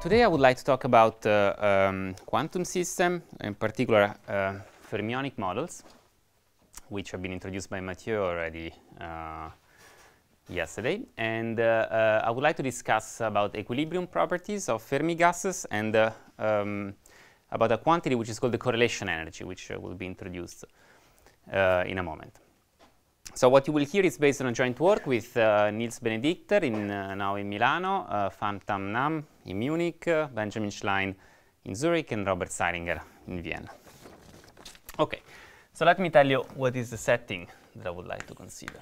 today I would like to talk about uh, um, quantum system, in particular uh, fermionic models, which have been introduced by Mathieu already uh, yesterday. And I would like to discuss about equilibrium properties of Fermi gases and um, about a quantity which is called the correlation energy, which will be introduced in a moment. So what you will hear is based on a joint work with uh, Niels Benedicter in, uh, now in Milano, uh, Phantom Nam in Munich, uh, Benjamin Schlein in Zurich, and Robert Seilinger in Vienna. Okay, so let me tell you what is the setting that I would like to consider.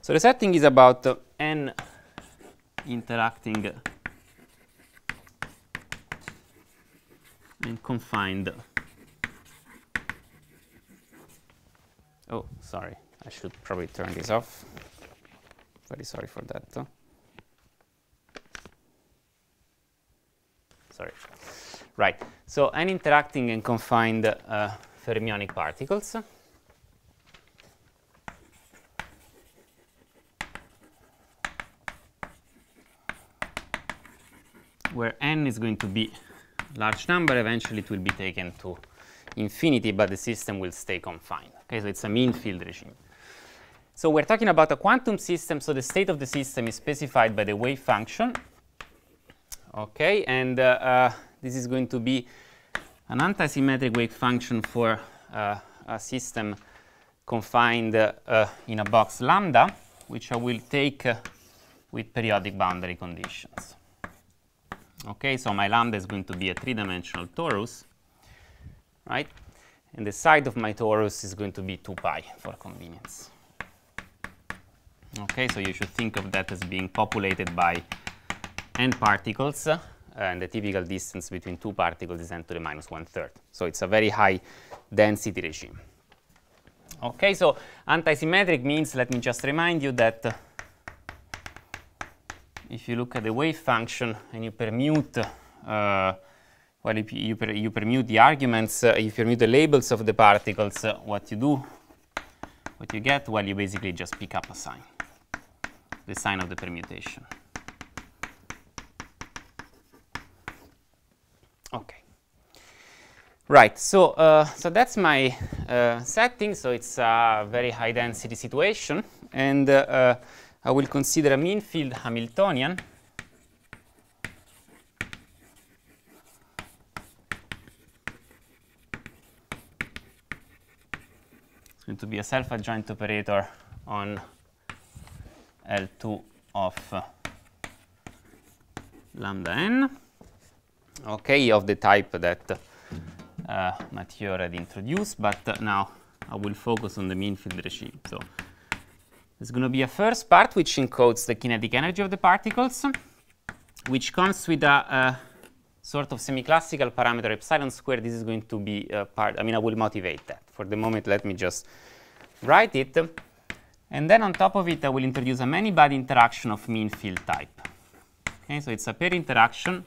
So the setting is about uh, n interacting uh, and confined Oh, sorry, I should probably turn this off. Very sorry for that. Sorry. Right, so an interacting and confined uh, fermionic particles. Where n is going to be large number, eventually it will be taken to infinity, but the system will stay confined. Okay, so it's a mean field regime. So we're talking about a quantum system, so the state of the system is specified by the wave function. Okay, and uh, uh, this is going to be an antisymmetric wave function for uh, a system confined uh, in a box lambda, which I will take uh, with periodic boundary conditions. Okay, so my lambda is going to be a three-dimensional torus right? And the side of my torus is going to be 2 pi for convenience. Okay, so you should think of that as being populated by n particles, uh, and the typical distance between two particles is n to the minus one-third. So it's a very high density regime. Okay, so antisymmetric means, let me just remind you that uh, if you look at the wave function and you permute uh, well, if you, you permute the arguments, uh, you permute the labels of the particles, uh, what you do, what you get, well, you basically just pick up a sign, the sign of the permutation. Okay. Right, so, uh, so that's my uh, setting, so it's a very high density situation, and uh, uh, I will consider a mean field Hamiltonian. to be a self-adjoint operator on L2 of uh, lambda n, okay, of the type that uh, Mathieu had introduced, but uh, now I will focus on the mean field regime. So there's going to be a first part which encodes the kinetic energy of the particles, which comes with a, a uh, sort of semi-classical parameter epsilon squared, this is going to be uh, part, I mean, I will motivate that. For the moment, let me just write it. And then on top of it, I will introduce a many-body interaction of mean field type. Okay, so it's a pair interaction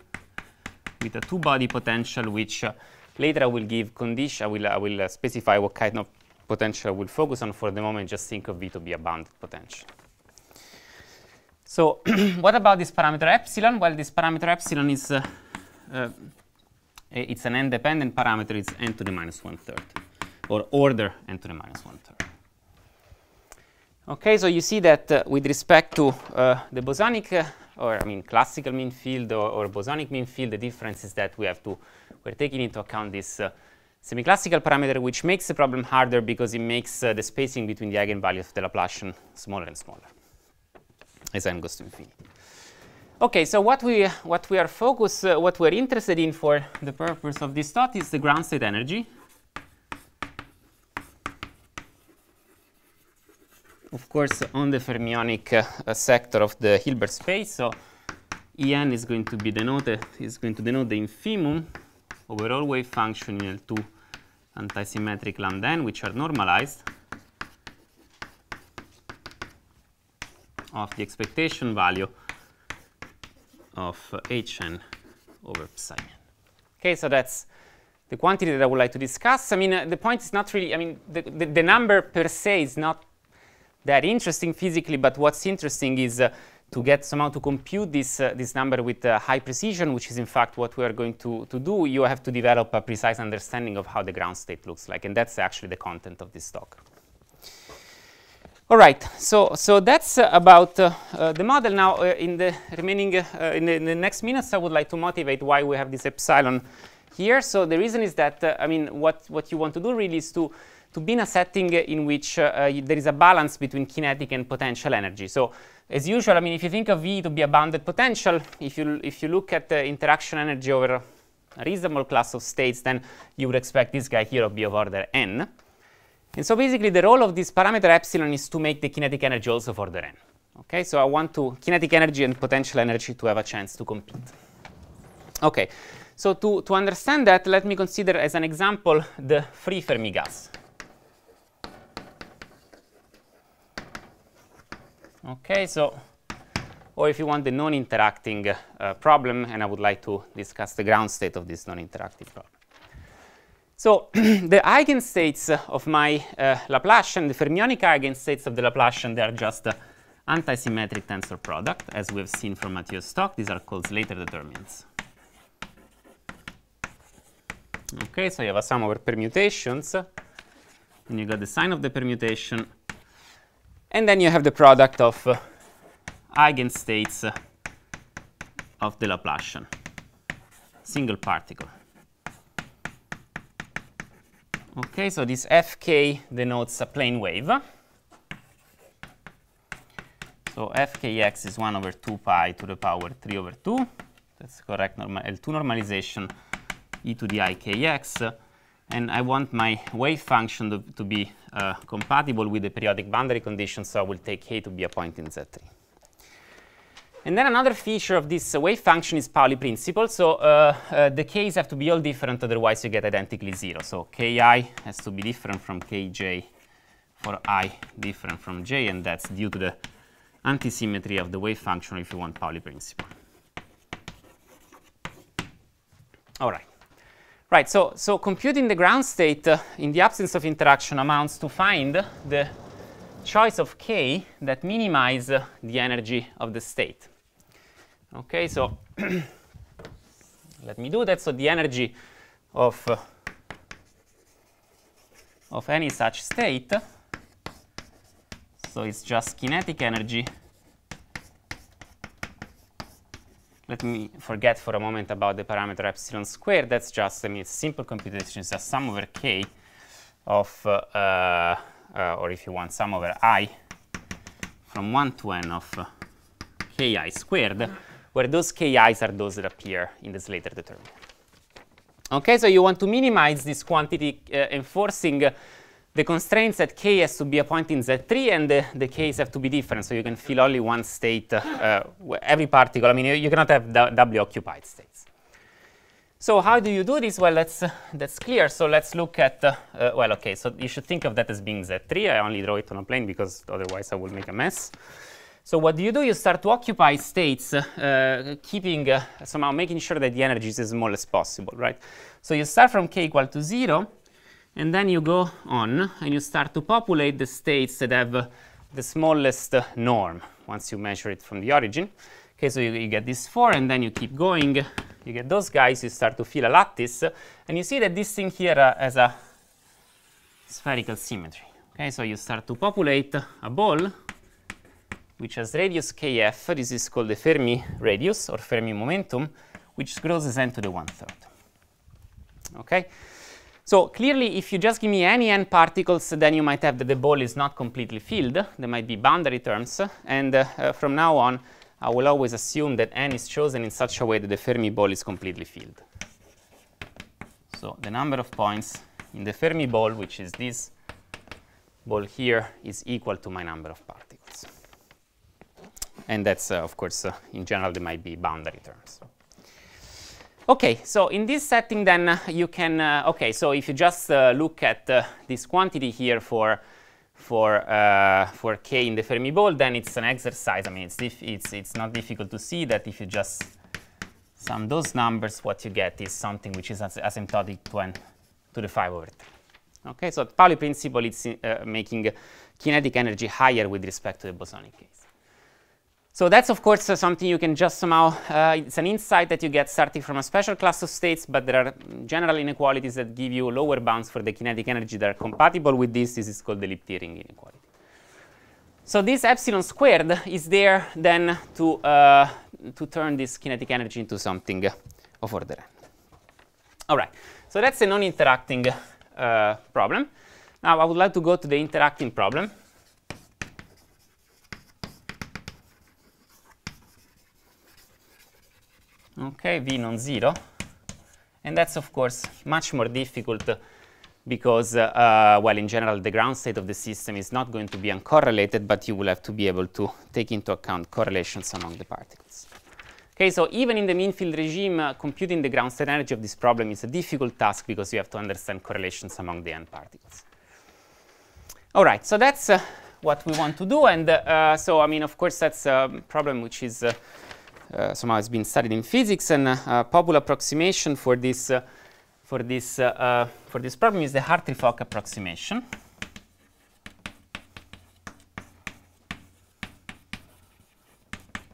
with a two-body potential, which uh, later I will give condition, I will, I will uh, specify what kind of potential I will focus on. For the moment, just think of V to be a bounded potential. So what about this parameter epsilon? Well, this parameter epsilon is uh, uh, it's an independent parameter, it's n to the minus one-third, or order n to the minus one-third. Okay, so you see that uh, with respect to uh, the bosonic, uh, or I mean classical mean field or, or, bosonic mean field, the difference is that we have to, we're taking into account this uh, semi-classical parameter, which makes the problem harder because it makes uh, the spacing between the eigenvalues of the Laplacian smaller and smaller as n goes to infinity. Okay, so what we what we are focused, uh, what we're interested in for the purpose of this thought is the ground state energy of course, on the fermionic uh, uh sector of the Hilbert space. So En is going to be denoted is going to denote the infimum over all wave function in L2 antisymmetric lambda n, which are normalized of the expectation value of hn uh, over psi n. Okay, so that's the quantity that I would like to discuss. I mean, uh, the point is not really, I mean, the, the, the, number per se is not that interesting physically, but what's interesting is uh, to get somehow to compute this, uh, this number with uh, high precision, which is in fact what we are going to, to do. You have to develop a precise understanding of how the ground state looks like, and that's actually the content of this talk. All right, so, so that's uh, about uh, uh, the model. Now, uh, in the remaining, uh, in the, in, the, next minutes, I would like to motivate why we have this epsilon here. So the reason is that, uh, I mean, what, what you want to do really is to, to be in a setting in which there is a balance between kinetic and potential energy. So as usual, I mean, if you think of V to be a bounded potential, if you, if you look at the interaction energy over a reasonable class of states, then you would expect this guy here to be of order n. And so basically the role of this parameter epsilon is to make the kinetic energy also for the REN. Okay, so I want to kinetic energy and potential energy to have a chance to compete. Okay, so to, to understand that, let me consider as an example the free Fermi gas. Okay, so, or if you want the non-interacting uh, problem, and I would like to discuss the ground state of this non interacting problem. So the eigenstates of my uh, Laplacian, the fermionic eigenstates of the Laplacian, they are just uh, antisymmetric tensor product, as we have seen from Matthias Stock. These are called Slater determinants. Okay, so you have a sum over permutations, and you got the sign of the permutation, and then you have the product of uh, eigenstates of the Laplacian, single particle. Okay, so this fk denotes a plane wave. So fkx is 1 over 2 pi to the power 3 over 2. That's the correct Normal L2 normalization e to the ikx. And I want my wave function to, to be uh, compatible with the periodic boundary condition, so I will take k to be a point in Z3. And then another feature of this wave function is Pauli principle. So uh, uh, the k's have to be all different, otherwise you get identically 0. So ki has to be different from kj for i different from j, and that's due to the antisymmetry of the wave function if you want Pauli principle. All right. Right, so, so computing the ground state uh, in the absence of interaction amounts to find the choice of k that minimize uh, the energy of the state. Okay, so let me do that. So the energy of, uh, of any such state, so it's just kinetic energy. Let me forget for a moment about the parameter epsilon squared. That's just, I mean, it's simple computation. It's a sum over k of, uh, uh, or if you want, sum over i from 1 to n of uh, ki squared where those ki's are those that appear in the Slater determinant. Okay, so you want to minimize this quantity uh, enforcing uh, the constraints that k has to be a point in Z3 and the, the k's have to be different, so you can fill only one state, uh, uh every particle. I mean, you, you cannot have doubly occupied states. So how do you do this? Well, that's, uh, that's clear. So let's look at, well, OK, so you should think of that as being Z3. I only draw it on a plane because otherwise I will make a mess. So what do you do? You start to occupy states, uh, keeping, uh, somehow making sure that the energy is as small as possible, right? So you start from k equal to 0, and then you go on, and you start to populate the states that have uh, the smallest uh, norm, once you measure it from the origin. Okay, so you, you get these 4, and then you keep going. You get those guys, you start to fill a lattice, and you see that this thing here uh, has a spherical symmetry. Okay, so you start to populate a ball which has radius kf. This is called the Fermi radius or Fermi momentum, which grows as n to the one-third. Okay? So clearly, if you just give me any n particles, then you might have that the ball is not completely filled. There might be boundary terms. And uh, uh, from now on, I will always assume that n is chosen in such a way that the Fermi ball is completely filled. So the number of points in the Fermi ball, which is this ball here, is equal to my number of particles. And that's, uh, of course, uh, in general, there might be boundary terms. Okay, so in this setting, then uh, you can, okay, so if you just look at this quantity here for for uh, for k in the Fermi ball, then it's an exercise. I mean, it's it's it's not difficult to see that if you just sum those numbers, what you get is something which is asymptotic to n to the 5 over 3. Okay, so Pauli principle is uh, making kinetic energy higher with respect to the bosonic case. So that's, of course, uh, something you can just somehow, uh, it's an insight that you get starting from a special class of states, but there are general inequalities that give you lower bounds for the kinetic energy that are compatible with this. This is called the Liptiering inequality. So this epsilon squared is there then to, uh, to turn this kinetic energy into something of order n. All right, so that's a non-interacting uh, problem. Now I would like to go to the interacting problem. okay, v non-zero. And that's, of course, much more difficult because, uh, uh, well, in general, the ground state of the system is not going to be uncorrelated, but you will have to be able to take into account correlations among the particles. Okay, so even in the mean field regime, uh, computing the ground state energy of this problem is a difficult task because you have to understand correlations among the n particles. All right, so that's uh, what we want to do. And uh, uh, so, I mean, of course, that's a problem which is uh, somehow has been studied in physics, and a uh, uh, popular approximation for this for this for this problem is the Hartree-Fock approximation.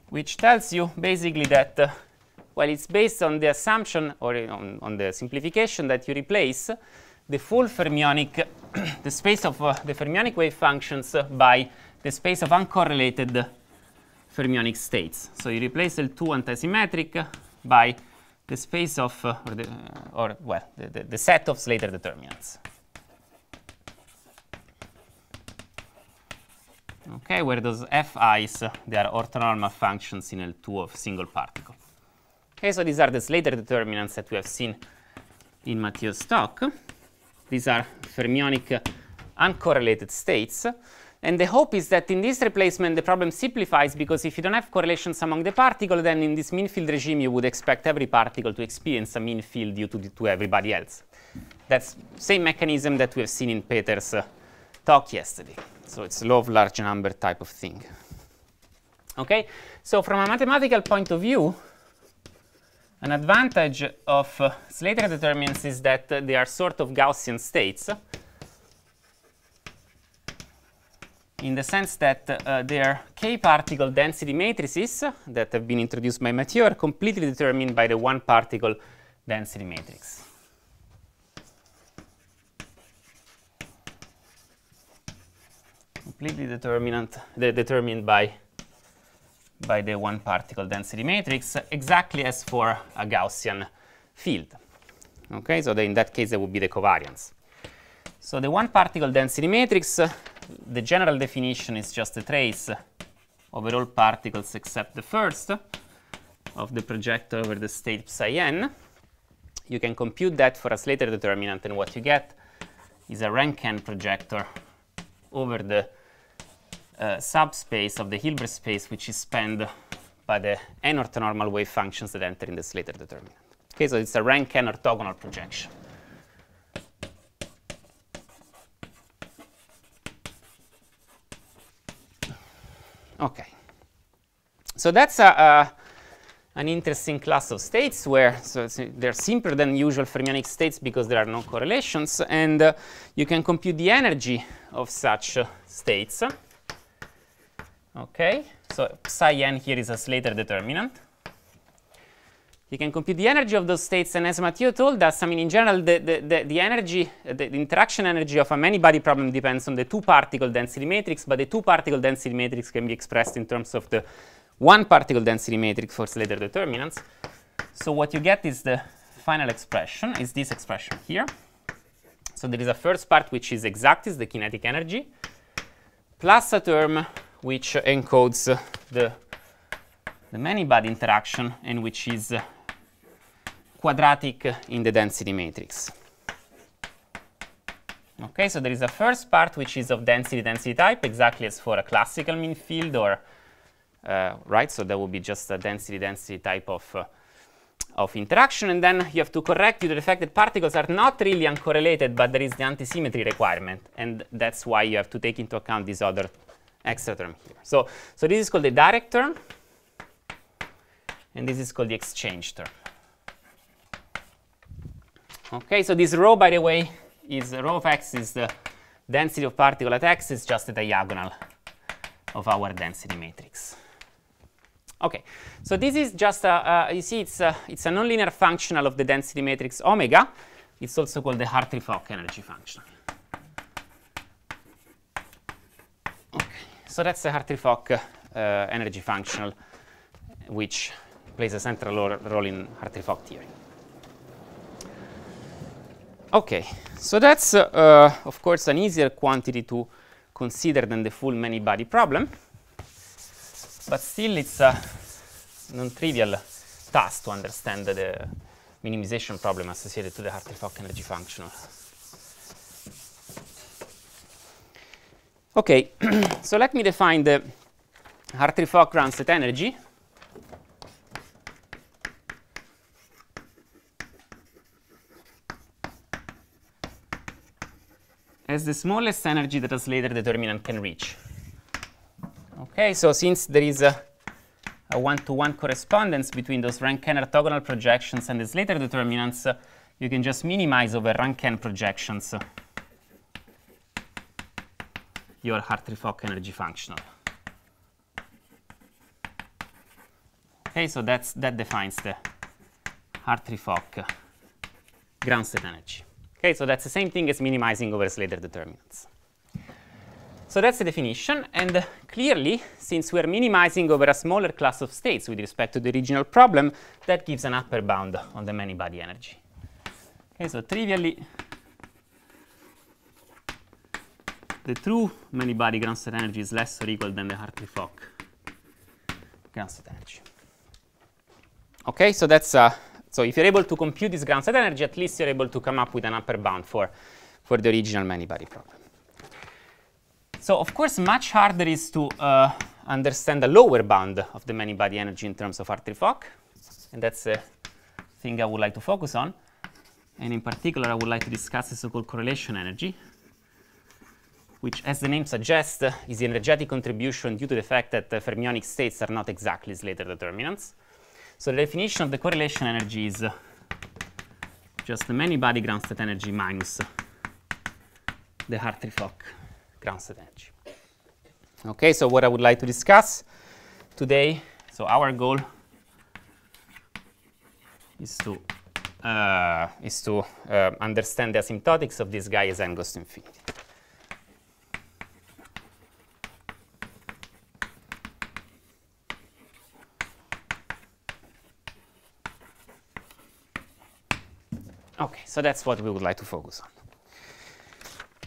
which tells you basically that uh, well it's based on the assumption or on, on, the simplification that you replace the full fermionic the space of uh, the fermionic wave functions uh, by the space of uncorrelated fermionic states. So you replace L2 antisymmetric by the space of, uh, or, the, uh, or, well, the, the, the set of Slater determinants. Okay, where those fi's, they are orthonormal functions in L2 of single particle. Okay, so these are the Slater determinants that we have seen in Matthew's talk. These are fermionic uncorrelated states. And the hope is that in this replacement the problem simplifies because if you don't have correlations among the particle, then in this mean field regime you would expect every particle to experience a mean field due to, the, to everybody else. That's same mechanism that we have seen in Peter's uh, talk yesterday. So it's law of large number type of thing. Okay, so from a mathematical point of view, an advantage of uh, Slater determinants is that uh, they are sort of Gaussian states. in the sense that uh, their k-particle density matrices that have been introduced by Mathieu are completely determined by the one-particle density matrix. Completely determinant, determined by, by the one-particle density matrix, exactly as for a Gaussian field. Okay, so in that case, there would be the covariance. So the one-particle density matrix the general definition is just a trace over all particles except the first of the projector over the state psi n. You can compute that for a Slater determinant, and what you get is a rank n projector over the uh, subspace of the Hilbert space, which is spanned by the n orthonormal wave functions that enter in the Slater determinant. Okay, so it's a rank n orthogonal projection. Okay. So that's a, a, an interesting class of states where so they're simpler than usual fermionic states because there are no correlations, and uh, you can compute the energy of such uh, states. Okay, so psi n here is a Slater determinant you can compute the energy of those states, and as Mathieu told us, I mean, in general, the, the, the, energy, the, interaction energy of a many-body problem depends on the two-particle density matrix, but the two-particle density matrix can be expressed in terms of the one-particle density matrix for Slater determinants. So what you get is the final expression, is this expression here. So there is a first part which is exact, is the kinetic energy, plus a term which encodes the the many-body interaction and which is quadratic in the density matrix. Okay, so there is a first part which is of density-density type, exactly as for a classical mean field, or uh, right? So that would be just a density-density type of uh, of interaction, and then you have to correct due to the fact that particles are not really uncorrelated, but there is the antisymmetry requirement, and that's why you have to take into account this other extra term here. So, so this is called the direct term, and this is called the exchange term. Okay, so this rho, by the way, is rho of x is the density of particle at x is just the diagonal of our density matrix. Okay, so this is just, a, uh, you see, it's a, it's a nonlinear functional of the density matrix omega. It's also called the Hartree-Fock energy function. Okay, so that's the Hartree-Fock uh, energy functional, which plays a central role in Hartree-Fock theory. Okay, so that's uh, of course an easier quantity to consider than the full many body problem, but still it's a non-trivial task to understand the minimization problem associated to the Hartree-Fock energy functional. Okay, so let me define the Hartree-Fock state energy as the smallest energy that a Slater determinant can reach. Okay, so since there is a one-to-one -one correspondence between those rank Rankine orthogonal projections and the Slater determinants, uh, you can just minimize over rank Rankine projections uh, your Hartree-Fock energy functional. Okay, so that's, that defines the Hartree-Fock uh, ground state energy. Okay, so that's the same thing as minimizing over Slater determinants. So that's the definition, and clearly, since we're minimizing over a smaller class of states with respect to the original problem, that gives an upper bound on the many-body energy. Okay, so trivially, the true many-body state energy is less or equal than the Hartree-Fock state energy. Okay, so that's uh, so if you're able to compute this ground state energy, at least you're able to come up with an upper bound for, for the original many-body problem. So of course, much harder is to uh, understand the lower bound of the many-body energy in terms of hartree and that's a thing I would like to focus on. And in particular, I would like to discuss the so-called correlation energy, which, as the name suggests, uh, is the energetic contribution due to the fact that the uh, fermionic states are not exactly Slater determinants. So the definition of the correlation energy is just the many body ground state energy minus the Hartree fock ground state energy. Okay, so what I would like to discuss today, so our goal is to uh, is to uh, understand the asymptotics of this guy as n goes to infinity. So that's what we would like to focus on.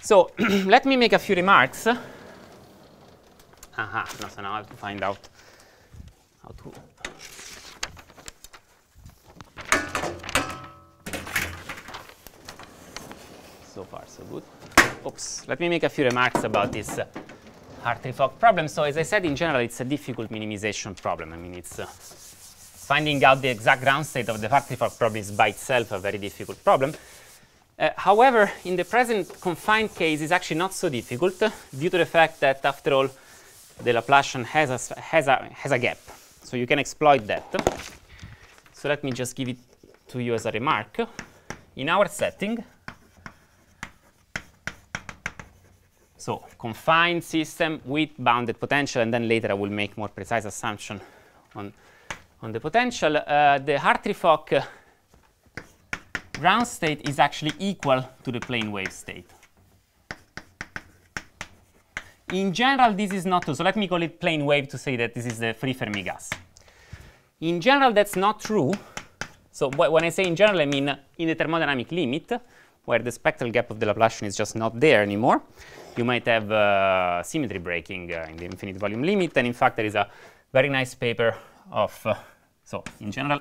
So let me make a few remarks. Aha, no, so now I have to find out how to. So far, so good. Oops, let me make a few remarks about this uh, fock problem. So as I said, in general, it's a difficult minimization problem. I mean, it's uh, finding out the exact ground state of the artifact problem is by itself a very difficult problem. Uh, however, in the present confined case, it's actually not so difficult uh, due to the fact that, after all, the Laplacian has a, has, a, has a gap. So you can exploit that. So let me just give it to you as a remark. In our setting, so confined system with bounded potential, and then later I will make more precise assumption on on the potential, uh, the Hartree-Fock ground state is actually equal to the plane wave state. In general, this is not true. So let me call it plane wave to say that this is the free Fermi gas. In general, that's not true. So when I say in general, I mean in the thermodynamic limit, where the spectral gap of the Laplacian is just not there anymore. You might have uh, symmetry breaking uh, in the infinite volume limit. And in fact, there is a very nice paper of, uh, so in general,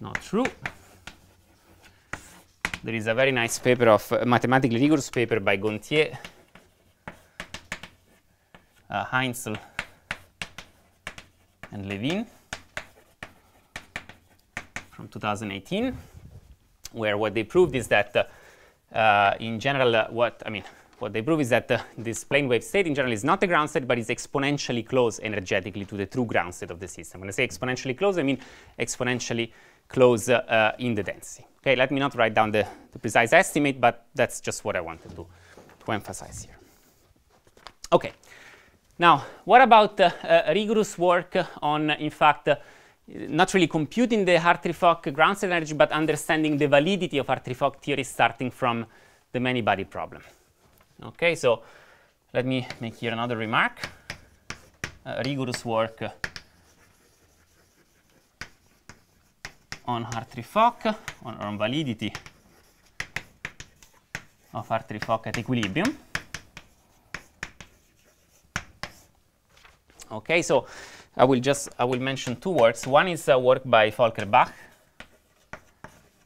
not true. There is a very nice paper of a uh, mathematically rigorous paper by Gontier, uh, Heinzel, and Levin from 2018, where what they proved is that uh, uh in general, uh, what I mean, what they prove is that uh, this plane wave state in general is not the ground state, but is exponentially close energetically to the true ground state of the system. When I say exponentially close, I mean exponentially close uh, in the density. Okay, let me not write down the, the precise estimate, but that's just what I wanted to, to emphasize here. Okay, now what about uh, uh rigorous work on, in fact, uh, not really computing the Hartree-Fock ground state energy, but understanding the validity of Hartree-Fock theory starting from the many-body problem. Okay, so let me make here another remark. Uh, rigorous work on Hartree-Fock, on, on validity of Hartree-Fock at equilibrium. Okay, so I will just I will mention two works. One is a work by Volker Bach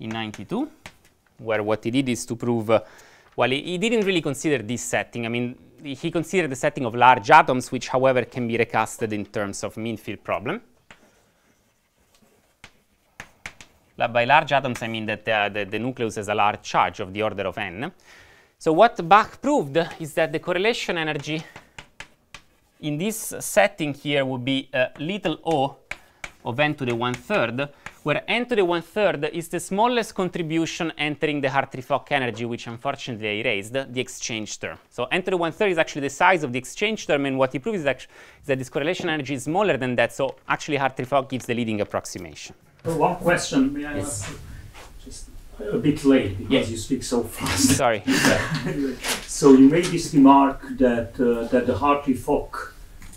in 92, where what he did is to prove uh, well, he, he didn't really consider this setting. I mean, he considered the setting of large atoms, which, however, can be recasted in terms of mean field problem. By large atoms, I mean that the, uh, the, the nucleus has a large charge of the order of n. So what Bach proved is that the correlation energy in this setting here would be uh, little o of n to the one-third, where n to the one-third is the smallest contribution entering the Hartree-Fock energy, which unfortunately I erased, the exchange term. So n to the one-third is actually the size of the exchange term, and what he proves is, is that this correlation energy is smaller than that, so actually Hartree-Fock gives the leading approximation. One question, may I yes. ask? Just a bit late, because yes. you speak so fast. Sorry. so you made this remark that, uh, that the Hartree-Fock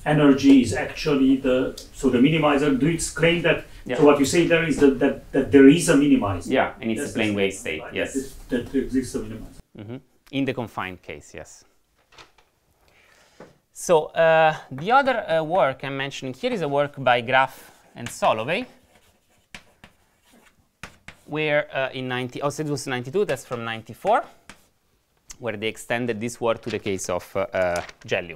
energy is actually the, so the minimizer, do its claim that yeah. So what you say there is that, that, that there is a minimizer. Yeah, and it's yes, a plain wave state, right. yes. That, exists a minimizer. Mm -hmm. In the confined case, yes. So uh, the other uh, work I'm mentioning here is a work by Graf and Solovey, where uh, in 90, oh, so it was 92, that's from 94, where they extended this work to the case of uh, uh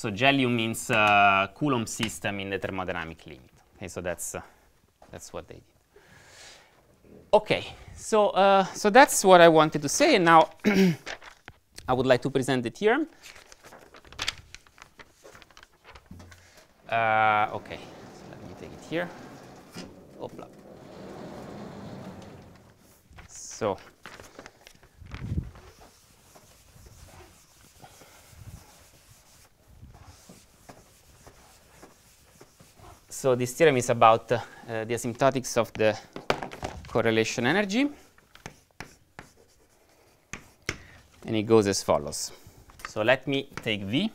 So Jellium means uh, Coulomb system in the thermodynamic limit. Okay, so that's, uh, that's what they did. Okay, so, uh, so that's what I wanted to say. And now I would like to present the theorem. Uh, okay, so let me take it here. Opla. So So this theorem is about uh, the asymptotics of the correlation energy. And it goes as follows. So let me take V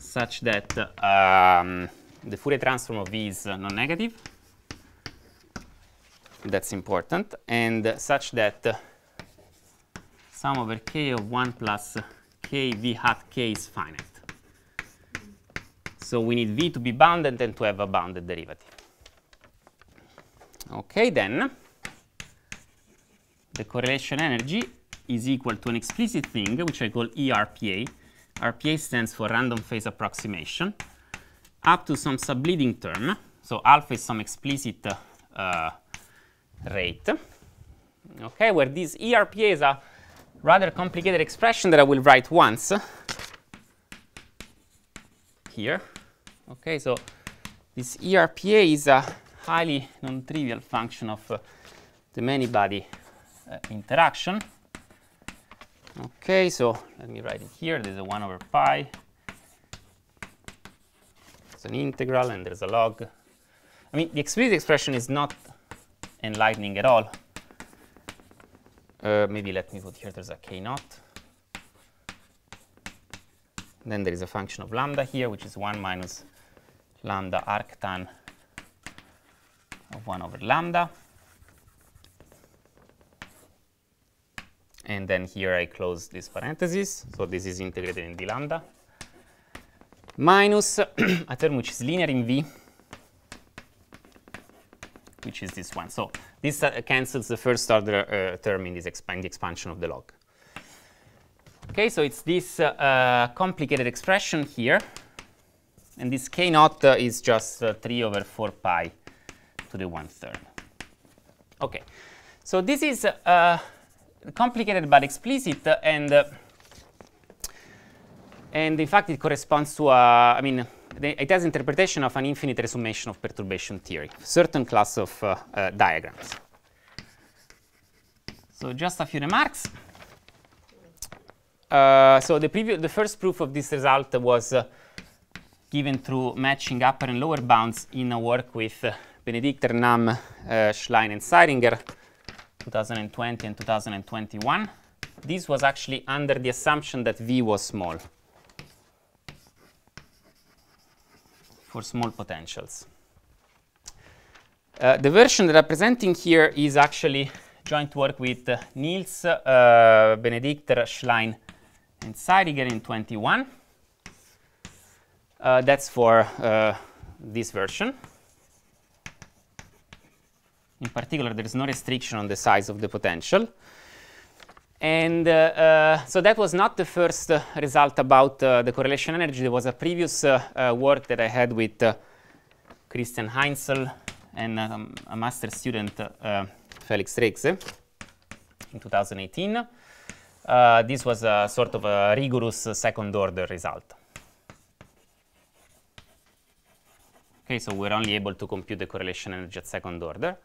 such that um, the Fourier transform of V is uh, non-negative. That's important. And uh, such that uh, sum over k of 1 plus k v hat k is finite. So we need v to be bounded and to have a bounded derivative. Okay, then the correlation energy is equal to an explicit thing, which I call ERPA. RPA stands for random phase approximation, up to some subleading term. So alpha is some explicit uh, rate. Okay, where this ERPA is a rather complicated expression that I will write once here. Okay, so this ERPA is a highly non-trivial function of uh, the many-body uh, interaction. Okay, so let me write it here. There's a 1 over pi. It's an integral, and there's a log. I mean, the explicit expression is not enlightening at all. Uh, maybe let me put here there's a k naught. Then there is a function of lambda here, which is 1 minus lambda arctan of 1 over lambda. And then here I close this parenthesis. So this is integrated in d lambda. Minus a term which is linear in V, which is this one. So this uh, cancels the first order uh, term in this the expansion of the log. OK, so it's this uh, uh complicated expression here and this k naught uh, is just uh, 3 over 4 pi to the one third. Okay, so this is uh, complicated but explicit, uh, and uh, and in fact it corresponds to a, I mean, it has interpretation of an infinite resummation of perturbation theory, certain class of diagrams. So just a few remarks. Uh, so the, the, first proof of this result was uh, given through matching upper and lower bounds in a work with uh, Benedicter, uh, Schlein, and Seidinger, 2020 and 2021. This was actually under the assumption that V was small for small potentials. Uh, the version that I'm presenting here is actually joint work with uh, Niels, uh, Benedicter, Schlein, and Seidinger in 21. Uh, that's for uh, this version. In particular, there is no restriction on the size of the potential. And uh, uh, so that was not the first uh, result about uh, the correlation energy. There was a previous uh, work that I had with Christian Heinzel and um, a master student, Felix Rexe, in 2018. this was a sort of a rigorous second order result. Okay, so we're only able to compute the correlation energy at second order.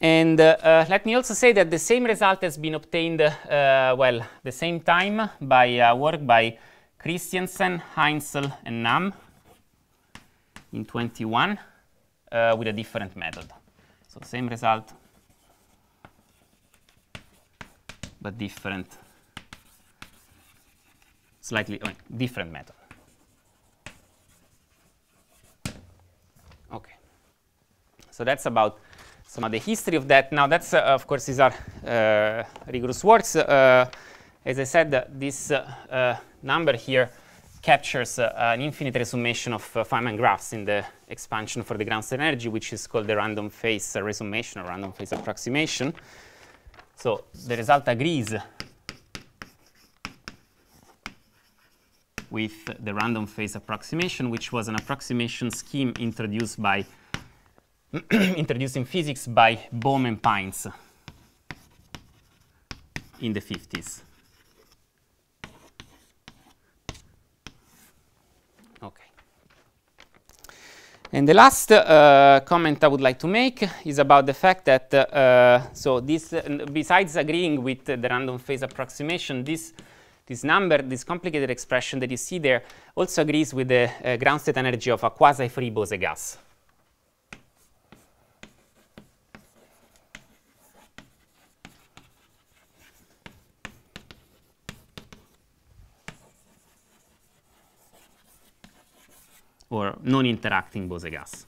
And uh, uh, let me also say that the same result has been obtained, uh, well, the same time by uh, work by Christiansen, Heinzel, and Nam in 21 uh, with a different method. So same result, but different, slightly different method. So that's about some of the history of that. Now that's, uh, of course, these are uh, rigorous works. Uh, as I said, uh, this uh, uh, number here captures an infinite resummation of Feynman graphs in the expansion for the ground state energy, which is called the random phase resummation or random phase approximation. So the result agrees with the random phase approximation, which was an approximation scheme introduced by Introducing physics by Bohm and Pines in the 50s. Okay. And the last uh, comment I would like to make is about the fact that, uh, so this, uh, besides agreeing with the random phase approximation, this this number, this complicated expression that you see there, also agrees with the uh, ground state energy of a quasi-free Bose gas. or non-interacting Bose gas.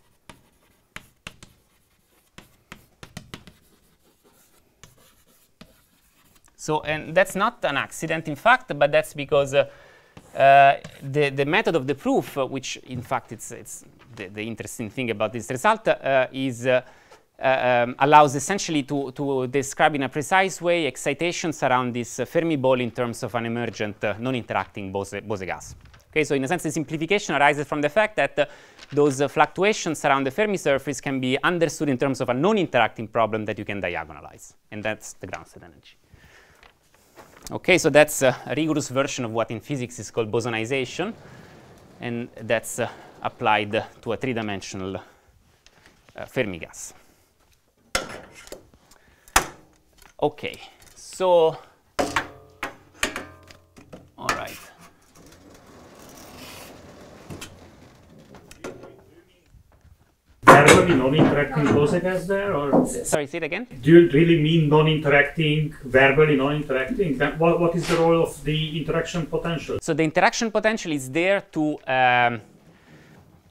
So, and that's not an accident, in fact, but that's because uh, uh, the, the method of the proof, uh, which in fact it's, it's the, the interesting thing about this result, uh, is uh, uh, um, allows essentially to, to describe in a precise way excitations around this Fermi ball in terms of an emergent non-interacting Bose, Bose gas. Okay, so in a sense, the simplification arises from the fact that uh, those uh, fluctuations around the Fermi surface can be understood in terms of a non-interacting problem that you can diagonalize, and that's the ground state energy. Okay, so that's a rigorous version of what in physics is called bosonization, and that's uh, applied to a three-dimensional uh, Fermi gas. Okay, so, all right. non-interacting closed there, or sorry, say it again. Do you really mean non-interacting, verbally non-interacting? what, what is the role of the interaction potential? So the interaction potential is there to. Um,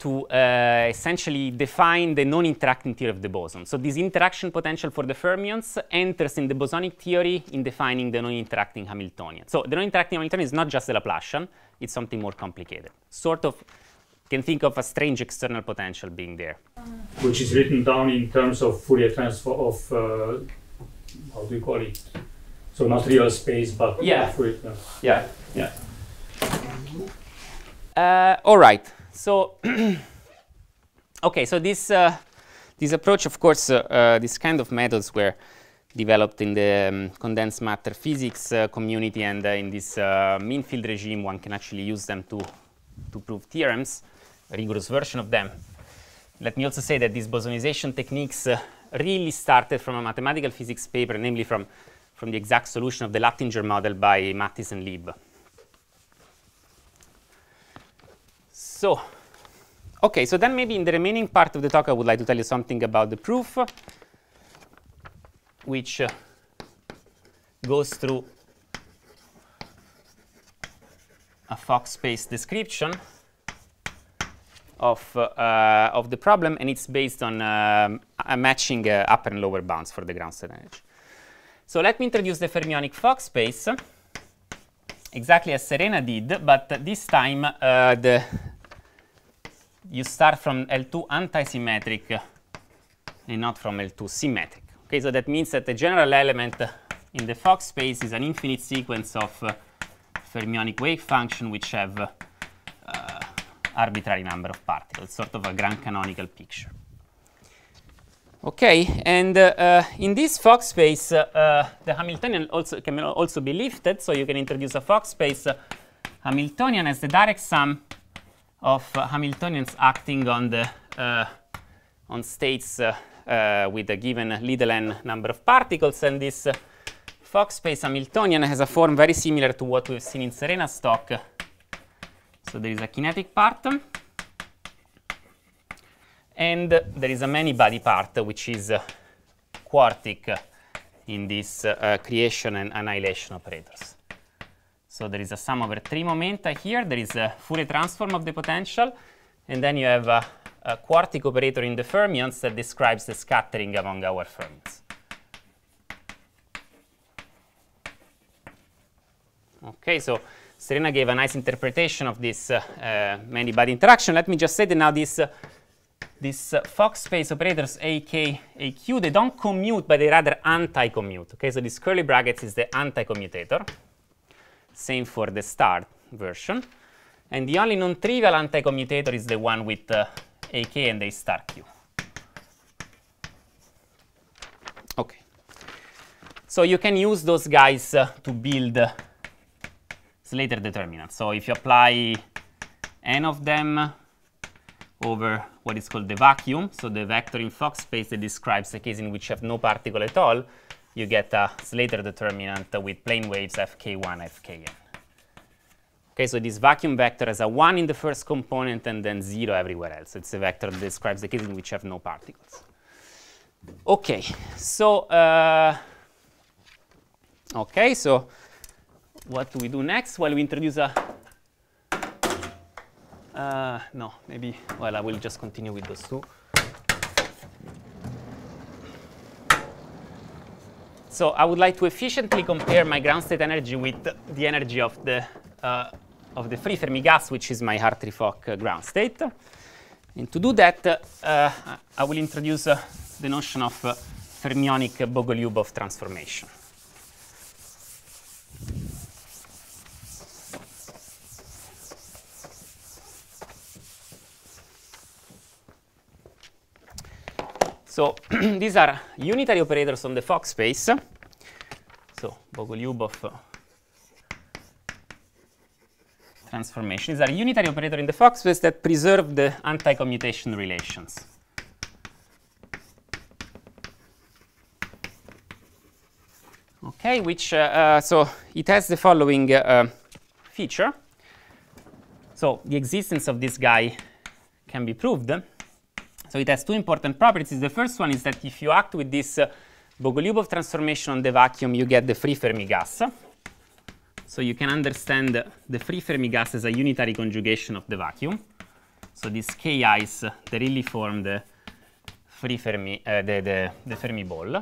to uh, essentially define the non-interacting theory of the boson. So this interaction potential for the fermions enters in the bosonic theory in defining the non-interacting Hamiltonian. So the non-interacting Hamiltonian is not just the Laplacian, it's something more complicated. Sort of can think of a strange external potential being there. Which is written down in terms of Fourier transform of, uh, how do you call it? So not real space, but yeah, Fourier, no. yeah, yeah. Uh, all right. So okay. So this uh, this approach, of course, uh, uh, this kind of methods were developed in the um, condensed matter physics uh, community, and uh, in this mean field regime, one can actually use them to to prove theorems rigorous version of them. Let me also say that these bosonization techniques uh, really started from a mathematical physics paper, namely from, from the exact solution of the Lattinger model by Mattis and Lieb. So, okay, so then maybe in the remaining part of the talk I would like to tell you something about the proof, which uh, goes through a Fox space description of, uh, of the problem, and it's based on um, matching uh, upper and lower bounds for the ground state energy. So let me introduce the fermionic Fock space, exactly as Serena did, but this time uh, the you start from L2 antisymmetric and not from L2 symmetric. Okay, so that means that the general element in the Fock space is an infinite sequence of uh, fermionic wave function which have uh, arbitrary number of particles, sort of a grand canonical picture. Okay, and uh, in this Fock space, uh, uh, the Hamiltonian also can also be lifted, so you can introduce a Fock space uh, Hamiltonian as the direct sum of Hamiltonians acting on the on states with a given little n number of particles, and this Fock space Hamiltonian has a form very similar to what we've seen in Serena stock so there is a kinetic part. And there is a many body part, which is uh, quartic in this uh, creation and annihilation operators. So there is a sum over three momenta here. There is a Fourier transform of the potential. And then you have a, a quartic operator in the fermions that describes the scattering among our fermions. Okay, so Serena gave a nice interpretation of this uh, uh, many-body interaction. Let me just say that now this uh, these uh, Fox space operators AK, AQ, they don't commute, but they rather anti-commute. Okay, so this curly brackets is the anti-commutator. Same for the start version. And the only non-trivial anti-commutator is the one with uh, AK and a star Q. Okay. So you can use those guys uh, to build Slater determinant. So if you apply n of them over what is called the vacuum, so the vector in Fock space that describes a case in which you have no particle at all, you get a Slater determinant with plane waves fk1, fkn. Okay, so this vacuum vector has a 1 in the first component and then 0 everywhere else. It's a vector that describes the case in which you have no particles. Okay, so uh, okay, so what do we do next? Well, we introduce a, uh, no, maybe, well, I will just continue with those two. So I would like to efficiently compare my ground state energy with the energy of the, uh, of the free Fermi gas, which is my Hartree-Fock ground state. And to do that, uh, I will introduce uh, the notion of uh, fermionic Bogoliubov transformation. So these are unitary operators on the Fock space. So uh, transformation transformations are unitary operator in the Fock space that preserve the anti-commutation relations. Okay, which uh, uh, so it has the following uh, uh feature. So the existence of this guy can be proved so it has two important properties. The first one is that if you act with this uh, transformation on the vacuum, you get the free Fermi gas. So you can understand uh, the free Fermi gas as a unitary conjugation of the vacuum. So this K ice, uh, they really form the uh, free Fermi, uh, the, the, the, Fermi ball.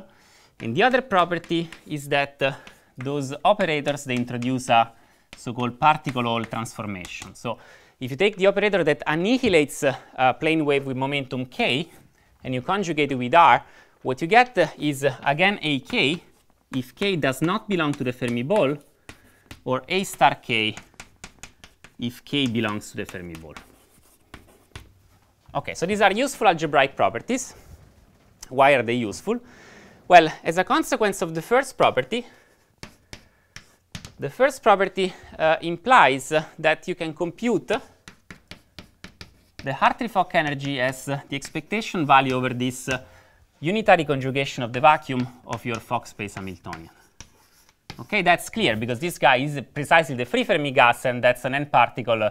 And the other property is that uh, those operators, they introduce a so-called particle hole transformation. So if you take the operator that annihilates uh, a plane wave with momentum k, and you conjugate it with r, what you get uh, is, uh, again, a k, if k does not belong to the Fermi ball, or a star k if k belongs to the Fermi ball. OK, so these are useful algebraic properties. Why are they useful? Well, as a consequence of the first property, the first property uh, implies that you can compute the Hartree-Fock energy as the expectation value over this unitary conjugation of the vacuum of your Fock space Hamiltonian. Okay, that's clear because this guy is precisely the free Fermi gas and that's an n particle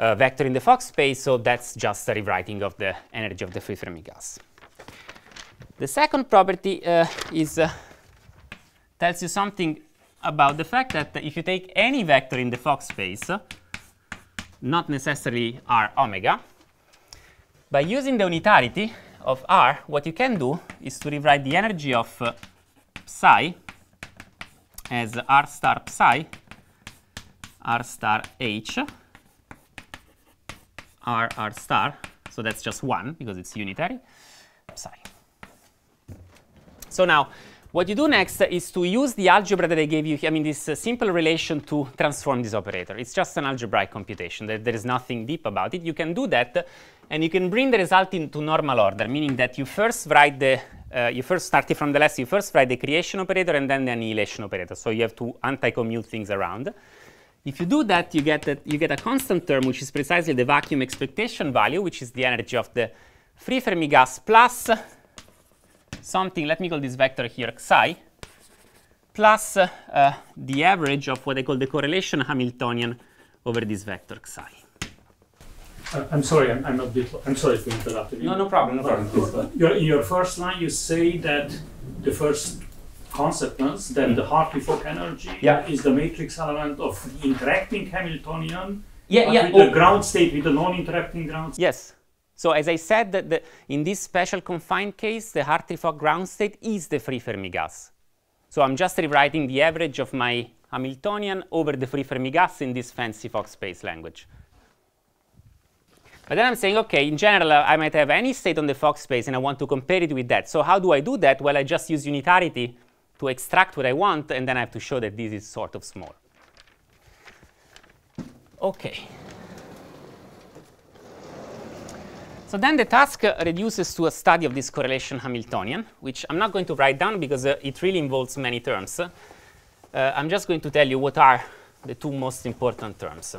uh, vector in the Fock space, so that's just a rewriting of the energy of the free Fermi gas. The second property uh, is uh, tells you something about the fact that if you take any vector in the Fox space, not necessarily r omega, by using the unitarity of r, what you can do is to rewrite the energy of uh, psi as r star psi, r star h, r r star, so that's just 1 because it's unitary, psi. So now, what you do next is to use the algebra that I gave you, I mean this uh, simple relation to transform this operator. It's just an algebraic computation. There, there is nothing deep about it. You can do that and you can bring the result into normal order, meaning that you first write the, uh, you first it from the left, you first write the creation operator and then the annihilation operator. So you have to anti-commute things around. If you do that, you get, that you get a constant term, which is precisely the vacuum expectation value, which is the energy of the free Fermi gas plus something, let me call this vector here psi, plus uh, uh, the average of what I call the correlation Hamiltonian over this vector psi. I'm sorry, I'm, I'm not. I'm sorry to interrupt you. No, no problem. No uh, problem. problem. Your, in your first line, you say that the first consequence that mm. the Hartree-Fock energy yeah. is the matrix element of interacting Hamiltonian yeah, yeah. with oh. the ground state, with the non-interacting ground state. Yes. So as I said, that the, in this special confined case, the Hartree-Fock ground state is the free Fermi gas. So I'm just rewriting the average of my Hamiltonian over the free Fermi gas in this fancy Fock space language. But then I'm saying, okay, in general, I might have any state on the Fock space and I want to compare it with that. So how do I do that? Well, I just use unitarity to extract what I want and then I have to show that this is sort of small. Okay. So then the task reduces to a study of this correlation Hamiltonian, which I'm not going to write down because uh, it really involves many terms. Uh, I'm just going to tell you what are the two most important terms.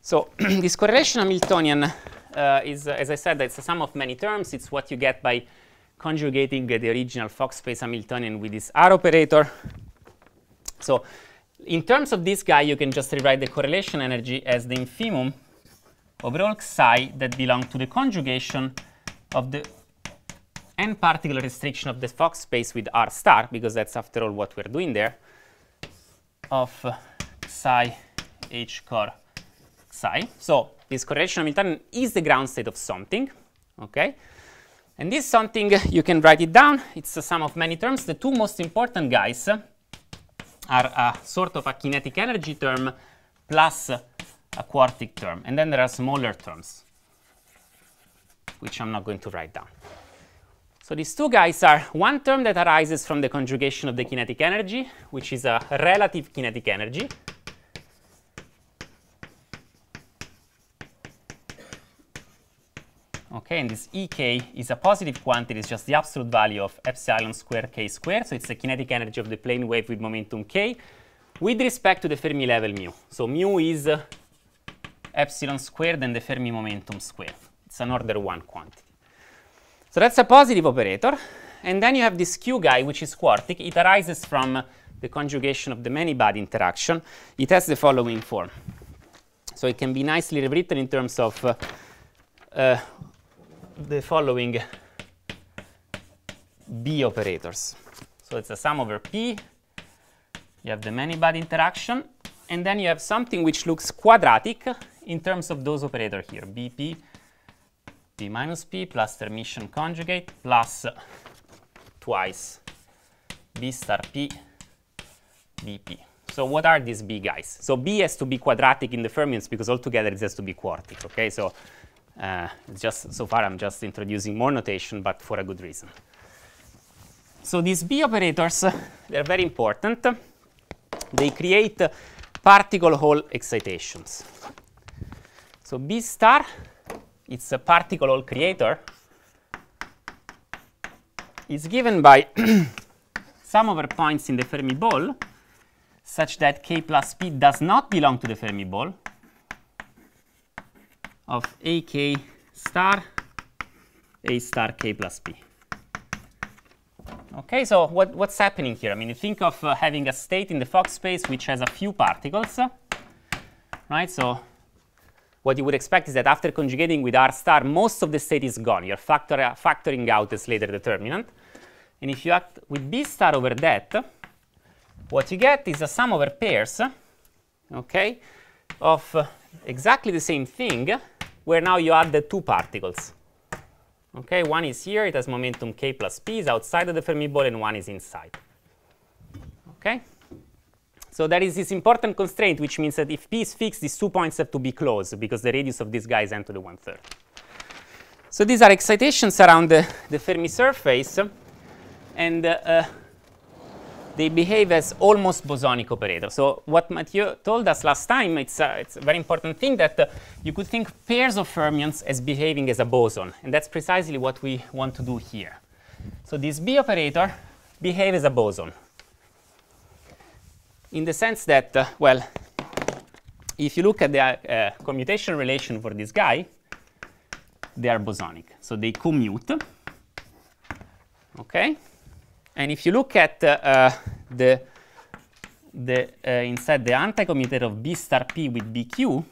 So this correlation Hamiltonian uh, is, uh, as I said, it's a sum of many terms. It's what you get by conjugating the original Fox space Hamiltonian with this R operator. So in terms of this guy, you can just rewrite the correlation energy as the infimum over all psi that belong to the conjugation of the n particle restriction of the Fox space with R star, because that's after all what we're doing there, of psi h core psi. So this correlation Hamiltonian is the ground state of something, okay? And this something, you can write it down. It's the sum of many terms. The two most important guys are a sort of a kinetic energy term plus a quartic term. And then there are smaller terms, which I'm not going to write down. So these two guys are one term that arises from the conjugation of the kinetic energy, which is a relative kinetic energy, Okay, and this Ek is a positive quantity. It's just the absolute value of epsilon squared k squared. So it's the kinetic energy of the plane wave with momentum k with respect to the Fermi level mu. So mu is uh, epsilon squared and the Fermi momentum squared. It's an order 1 quantity. So that's a positive operator. And then you have this Q guy, which is quartic. It arises from the conjugation of the many-body interaction. It has the following form. So it can be nicely rewritten in terms of uh, uh, the following B operators. So it's a sum over P, you have the many-body interaction, and then you have something which looks quadratic in terms of those operator here, BP, P minus P plus Termitian conjugate plus twice B star P BP. So what are these B guys? So B has to be quadratic in the fermions because altogether it has to be quartic, okay? So uh, just so far, I'm just introducing more notation, but for a good reason. So these B operators, uh, they're very important. They create particle hole excitations. So B star, it's a particle hole creator, is given by some other points in the Fermi ball such that K plus P does not belong to the Fermi ball, of ak star a star k plus b. Okay, so what, what's happening here? I mean, you think of uh, having a state in the Fock space which has a few particles, right? So what you would expect is that after conjugating with R star, most of the state is gone. You're factor, uh, factoring out the Slater determinant. And if you act with B star over that, what you get is a sum over pairs, okay, of uh, exactly the same thing, where now you add the two particles. Okay, one is here, it has momentum k plus p, is outside of the Fermi ball, and one is inside. Okay? So there is this important constraint, which means that if p is fixed, these two points have to be close, because the radius of this guy is n to the one-third. So these are excitations around the, the Fermi surface, and uh, uh, they behave as almost bosonic operators. So what Mathieu told us last time, it's, uh, it's a very important thing that uh, you could think pairs of fermions as behaving as a boson. And that's precisely what we want to do here. So this B operator behaves as a boson in the sense that, uh, well, if you look at the uh, commutation relation for this guy, they are bosonic. So they commute. Okay? And if you look at uh, uh, the, the uh, inside the anti-commutator of B star P with BQ,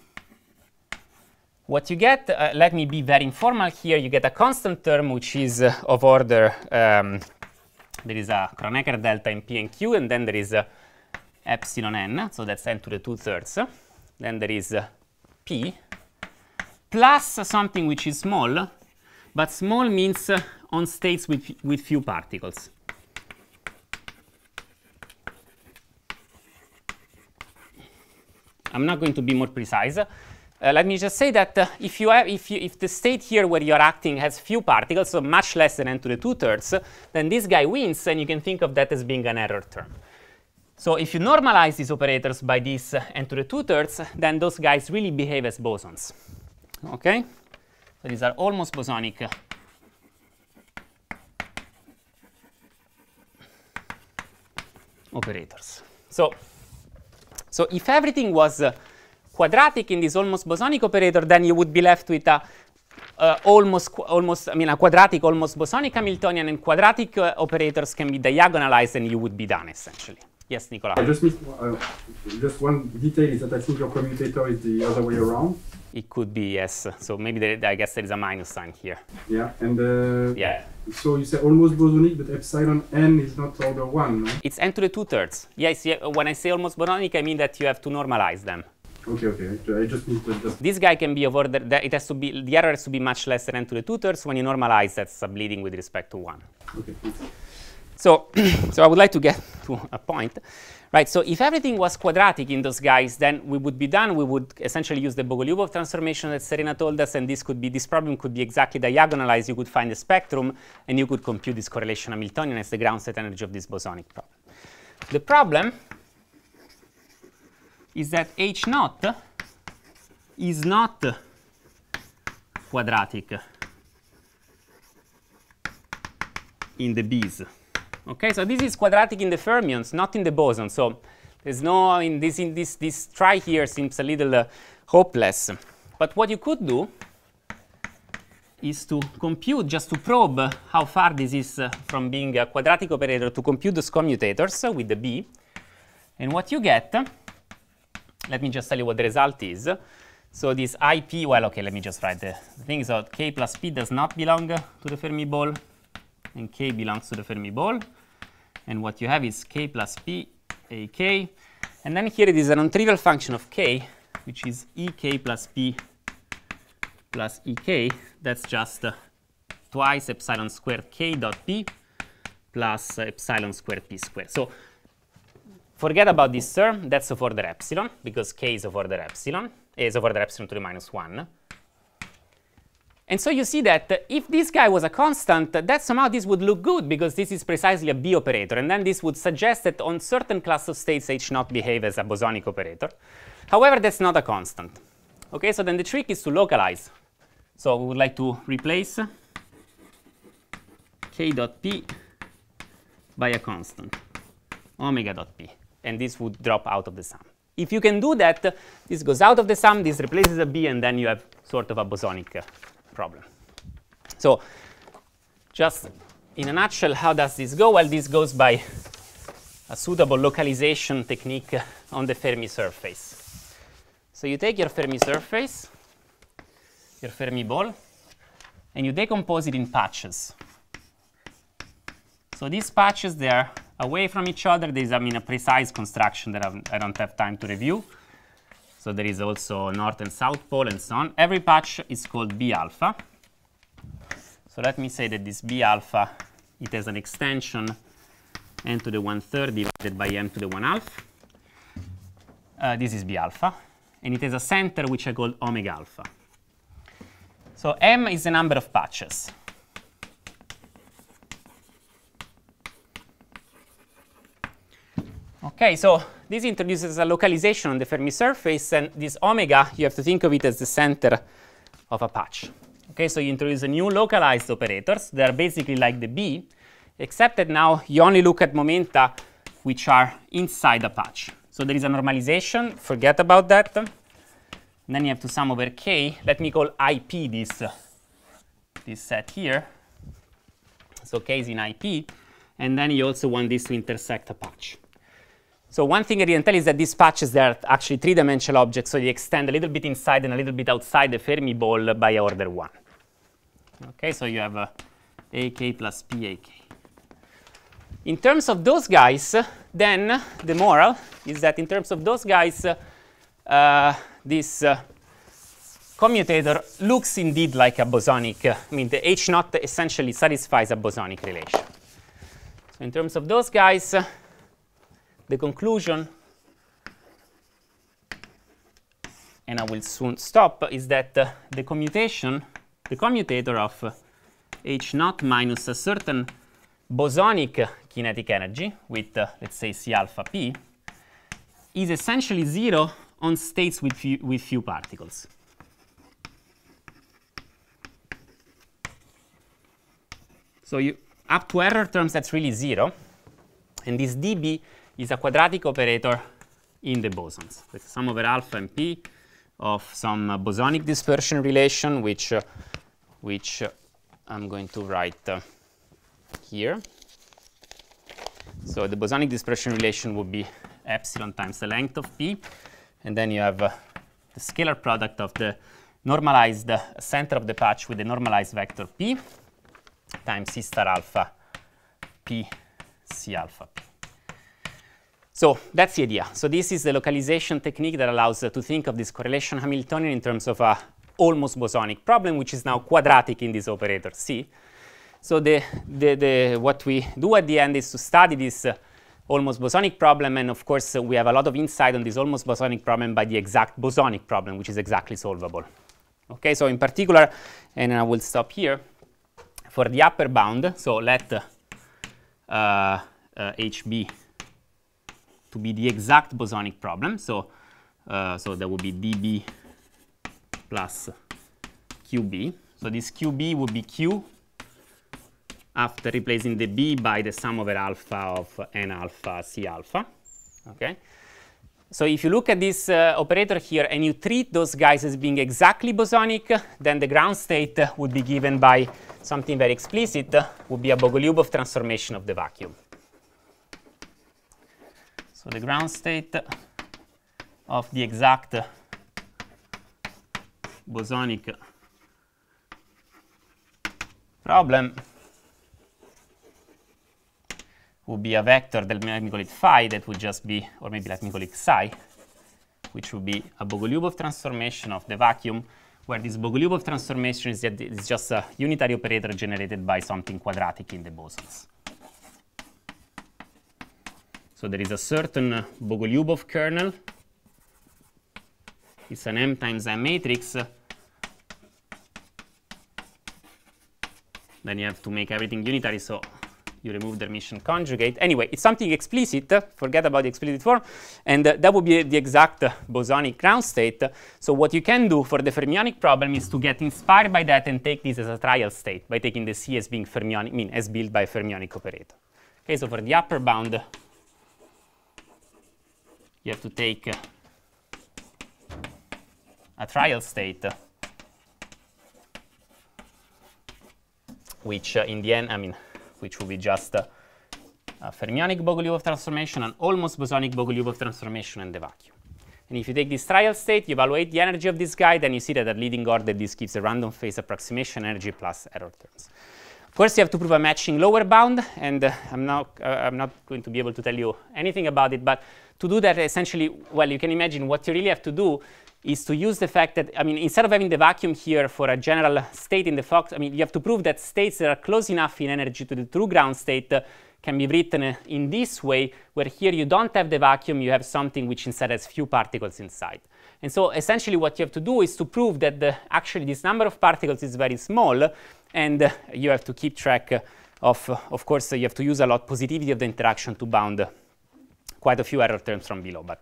what you get, uh, let me be very informal here, you get a constant term which is uh, of order, um, there is a Kronecker delta in P and Q, and then there is uh, epsilon n, so that's n to the two thirds. Then there is P, plus something which is small, but small means on states with, with few particles. I'm not going to be more precise. Uh, let me just say that uh, if, you have, if, you, if the state here where you're acting has few particles, so much less than n to the two-thirds, then this guy wins, and you can think of that as being an error term. So if you normalize these operators by this uh, n to the two-thirds, then those guys really behave as bosons. Okay? So these are almost bosonic. operators. So so if everything was uh, quadratic in this almost bosonic operator, then you would be left with a uh, almost, almost, I mean, a quadratic, almost bosonic Hamiltonian, and quadratic uh, operators can be diagonalized, and you would be done essentially. Yes, Nicola. I just missed uh, just one detail is that I think your commutator is the other way around. It could be, yes. So maybe there, I guess there is a minus sign here. Yeah, and uh, yeah. So you say almost bosonic, but epsilon n is not order one. No? It's n to the two thirds. Yes, yeah, when I say almost bosonic, I mean that you have to normalize them. Okay, okay. I just need to just. This guy can be of order. That it has to be the error has to be much less than n to the two thirds. When you normalize, that's a bleeding with respect to one. Okay. So, so I would like to get to a point. Right, so if everything was quadratic in those guys, then we would be done. We would essentially use the Bogoliubov transformation that Serena told us, and this could be this problem could be exactly diagonalized. You could find the spectrum, and you could compute this correlation Hamiltonian as the ground state energy of this bosonic problem. The problem is that H naught is not quadratic in the Bs. Okay, so this is quadratic in the fermions, not in the boson. So there's no in this in this this try here seems a little uh, hopeless. But what you could do is to compute just to probe how far this is uh, from being a quadratic operator to compute those commutators uh, with the b. And what you get, let me just tell you what the result is. So this ip, well, okay, let me just write the thing. So k plus p does not belong to the Fermi ball and k belongs to the Fermi ball. And what you have is k plus p, ak, And then here it is a non-trivial function of k, which is e k plus p plus e k. That's just uh, twice epsilon squared k dot p plus uh, epsilon squared p squared. So forget about this term. That's of order epsilon, because k is of order epsilon, is of order epsilon to the minus 1. And so you see that uh, if this guy was a constant, uh, that somehow this would look good because this is precisely a B operator. And then this would suggest that on certain class of states, H not behave as a bosonic operator. However, that's not a constant. Okay, so then the trick is to localize. So we would like to replace k dot p by a constant, omega dot p. And this would drop out of the sum. If you can do that, uh, this goes out of the sum, this replaces a b, and then you have sort of a bosonic problem. So just in a nutshell, how does this go? Well, this goes by a suitable localization technique uh, on the Fermi surface. So you take your Fermi surface, your Fermi ball, and you decompose it in patches. So these patches, they are away from each other. These, I mean, a precise construction that I've, I do not have time to review. So there is also north and south pole and so on. Every patch is called B alpha. So let me say that this B alpha, it has an extension n to the 1 third divided by m to the 1 half. Uh, this is B alpha. And it has a center which I call omega alpha. So m is the number of patches. Okay, so this introduces a localization on the Fermi surface, and this omega, you have to think of it as the center of a patch. Okay, so you introduce new localized operators. They are basically like the B, except that now you only look at momenta which are inside a patch. So there is a normalization, forget about that. And then you have to sum over k. Let me call IP this, this set here. So k is in IP. And then you also want this to intersect a patch. So one thing I didn't tell is that these patches, they are actually three-dimensional objects, so they extend a little bit inside and a little bit outside the Fermi ball by order 1. Okay, so you have uh, AK plus PAK. In terms of those guys, then the moral is that in terms of those guys, uh, uh, this commutator looks indeed like a bosonic. Uh, I mean, the H naught essentially satisfies a bosonic relation. So in terms of those guys, the conclusion, and I will soon stop, is that uh, the commutation, the commutator of uh, H 0 minus a certain bosonic kinetic energy with, uh, let's say, C alpha p, is essentially zero on states with few, with few particles. So you, up to error terms, that's really zero. And this dB is a quadratic operator in the bosons. The sum over alpha and p of some uh, bosonic dispersion relation, which, uh, which uh, I'm going to write uh, here. So the bosonic dispersion relation would be epsilon times the length of p, and then you have uh, the scalar product of the normalized uh, center of the patch with the normalized vector p times c star alpha p c alpha p. So that's the idea. So this is the localization technique that allows uh, to think of this correlation Hamiltonian in terms of a almost bosonic problem, which is now quadratic in this operator C. So the, the, the, what we do at the end is to study this uh, almost bosonic problem, and of course uh, we have a lot of insight on this almost bosonic problem by the exact bosonic problem, which is exactly solvable. Okay, so in particular, and I will stop here, for the upper bound, so let uh, HB uh, to be the exact bosonic problem. So, uh, so that would be dB plus QB. So this QB would be Q after replacing the B by the sum over alpha of N alpha C alpha. Okay. So if you look at this uh, operator here and you treat those guys as being exactly bosonic, then the ground state would be given by something very explicit, would be a Bogoliubov transformation of the vacuum. So the ground state of the exact bosonic problem would be a vector that let me call it phi that would just be, or maybe let me call it psi, which would be a Bogoliubov transformation of the vacuum, where this Bogoliubov transformation is, is just a unitary operator generated by something quadratic in the bosons. So there is a certain Bogolyubov kernel. It's an M times M matrix. Then you have to make everything unitary, so you remove the Hermitian conjugate. Anyway, it's something explicit, forget about the explicit form, and uh, that would be the exact bosonic ground state. So what you can do for the fermionic problem is to get inspired by that and take this as a trial state by taking the C as being fermionic, I mean as built by fermionic operator. Okay, so for the upper bound, you have to take uh, a trial state, which uh, in the end, I mean, which will be just uh, a fermionic Bogoliubov transformation, an almost bosonic Bogoliubov transformation, and the vacuum. And if you take this trial state, you evaluate the energy of this guy, then you see that at leading order, this gives a random phase approximation energy plus error terms. Of course, you have to prove a matching lower bound, and uh, I'm, not, uh, I'm not going to be able to tell you anything about it, but to do that, essentially, well, you can imagine what you really have to do is to use the fact that, I mean, instead of having the vacuum here for a general state in the Fox, I mean, you have to prove that states that are close enough in energy to the true ground state uh, can be written uh, in this way, where here you don't have the vacuum, you have something which instead has few particles inside. And so essentially what you have to do is to prove that the, actually this number of particles is very small, and uh, you have to keep track uh, of, of course, you have to use a lot positivity of the interaction to bound uh, quite a few error terms from below. But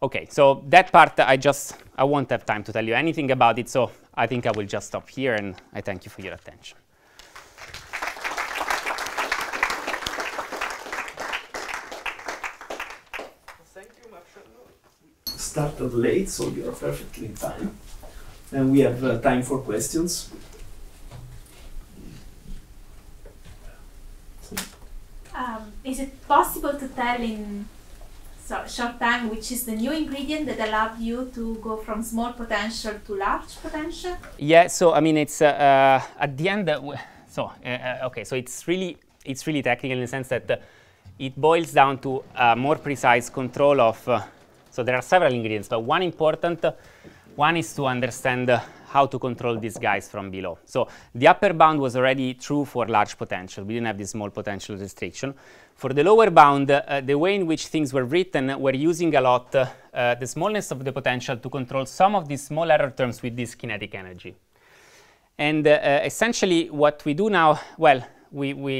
OK, so that part I just I won't have time to tell you anything about it. So I think I will just stop here, and I thank you for your attention. started late, so you're perfectly in time. And we have uh, time for questions. Um, is it possible to tell in so time, which is the new ingredient that allowed you to go from small potential to large potential? Yeah, so I mean, it's uh, uh, at the end, uh, so uh, uh, okay, so it's really it's really technical in the sense that uh, it boils down to more precise control of. so there are several ingredients, but one important one is to understand how to control these guys from below. So the upper bound was already true for large potential. We didn't have this small potential restriction. For the lower bound, uh, the way in which things were written, we're using a lot uh, uh the smallness of the potential to control some of these small error terms with this kinetic energy. And uh, uh, essentially what we do now, well, we, we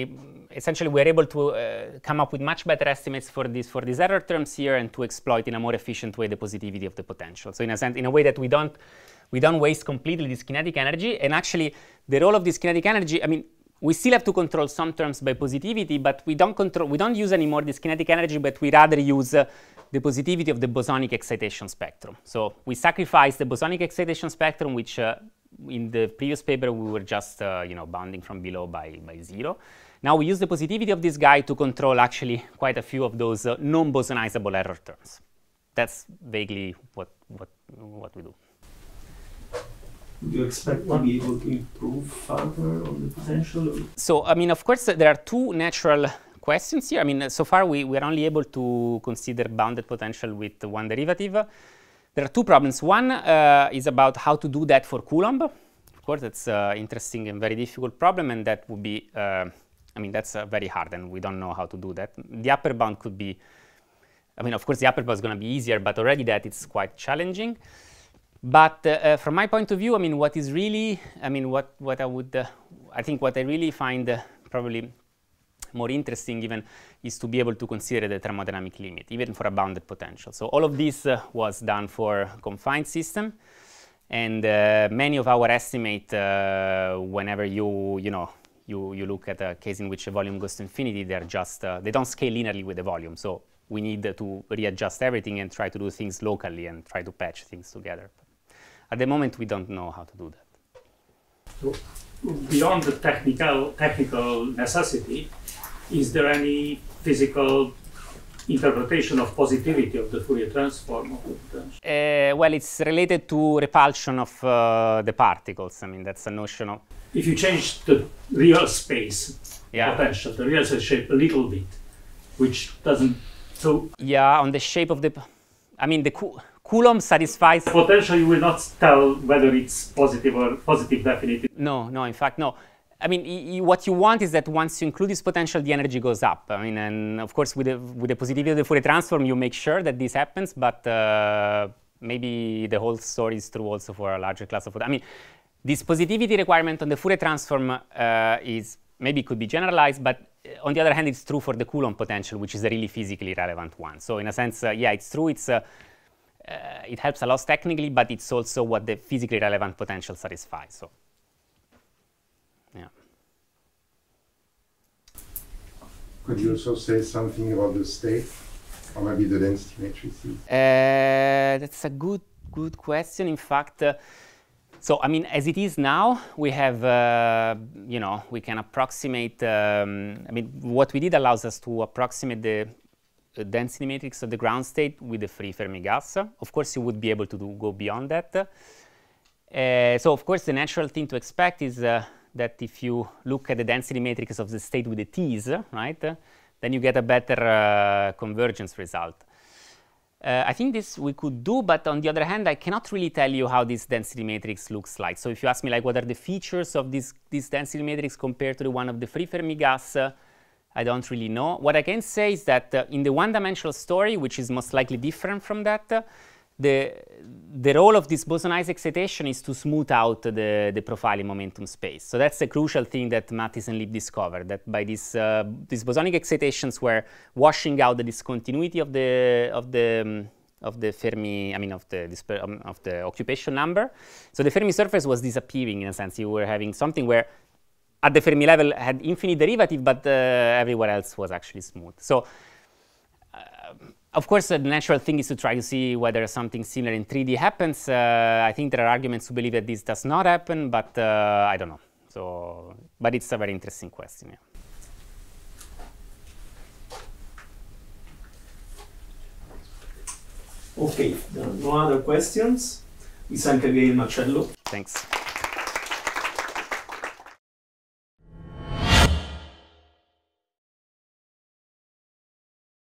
essentially we're able to uh, come up with much better estimates for these for these error terms here and to exploit in a more efficient way the positivity of the potential. So in a sense, in a way that we don't we don't waste completely this kinetic energy. And actually, the role of this kinetic energy, I mean, we still have to control some terms by positivity, but we don't control, we don't use anymore this kinetic energy, but we rather use uh, the positivity of the bosonic excitation spectrum. So we sacrifice the bosonic excitation spectrum, which uh, in the previous paper we were just uh, you know bounding from below by, by zero. Now we use the positivity of this guy to control actually quite a few of those uh, non-bosonizable error terms. That's vaguely what, what, what we do do you expect to be able to improve further on the potential? So, I mean, of course, there are two natural questions here. I mean, so far we, we are only able to consider bounded potential with one derivative. There are two problems. One uh, is about how to do that for Coulomb. Of course, that's an uh, interesting and very difficult problem, and that would be, uh, I mean, that's uh, very hard, and we don't know how to do that. The upper bound could be, I mean, of course, the upper bound is going to be easier, but already that it's quite challenging. But uh, uh, from my point of view, I mean, what is really, I mean, what, what I would, uh, I think what I really find uh, probably more interesting even is to be able to consider the thermodynamic limit, even for a bounded potential. So all of this uh, was done for confined system. And uh, many of our estimate, whenever you, you know, you, you look at a case in which a volume goes to infinity, they're just, they don't scale linearly with the volume. So we need to readjust everything and try to do things locally and try to patch things together. At the moment, we don't know how to do that. Beyond the technical, technical necessity, is there any physical interpretation of positivity of the Fourier transform? Uh, well, it's related to repulsion of uh, the particles. I mean, that's a notion of... If you change the real space yeah. potential, the real space shape a little bit, which doesn't... So... Yeah, on the shape of the... I mean, the... Coulomb satisfies... Potentially you will not tell whether it's positive or positive definite. No, no, in fact, no. I mean, what you want is that once you include this potential, the energy goes up. I mean, and of course, with the, with the positivity of the Fourier transform, you make sure that this happens, but uh, maybe the whole story is true also for a larger class of... I mean, this positivity requirement on the Fourier transform uh, is maybe could be generalized, but uh, on the other hand, it's true for the Coulomb potential, which is a really physically relevant one. So in a sense, uh, yeah, it's true. It's uh, uh, it helps a lot technically, but it's also what the physically relevant potential satisfies. So, yeah. Could you also say something about the state, or maybe the density matrices? Uh, that's a good, good question. In fact. Uh, so, I mean, as it is now, we have, uh, you know, we can approximate, um, I mean, what we did allows us to approximate the density matrix of the ground state with the free Fermi gas. Of course, you would be able to do, go beyond that. Uh, so, of course, the natural thing to expect is uh, that if you look at the density matrix of the state with the T's, right, then you get a better uh, convergence result. Uh, I think this we could do, but on the other hand, I cannot really tell you how this density matrix looks like. So if you ask me, like, what are the features of this, this density matrix compared to the one of the free Fermi gas, uh, I don't really know. What I can say is that uh, in the one-dimensional story, which is most likely different from that, uh, the, the role of this bosonized excitation is to smooth out the, the profiling momentum space. So that's a crucial thing that Mattis and Lieb discovered, that by these, uh, these bosonic excitations were washing out the discontinuity of the, of the, um, of the Fermi, I mean, of the, um, of the occupation number. So the Fermi surface was disappearing in a sense. You were having something where at the Fermi level had infinite derivative, but uh, everywhere else was actually smooth. So, uh, of course, uh, the natural thing is to try to see whether something similar in 3D happens. Uh, I think there are arguments to believe that this does not happen, but uh, I don't know. So, but it's a very interesting question. Yeah. Okay, no other questions. We thank again Marcello. Thanks.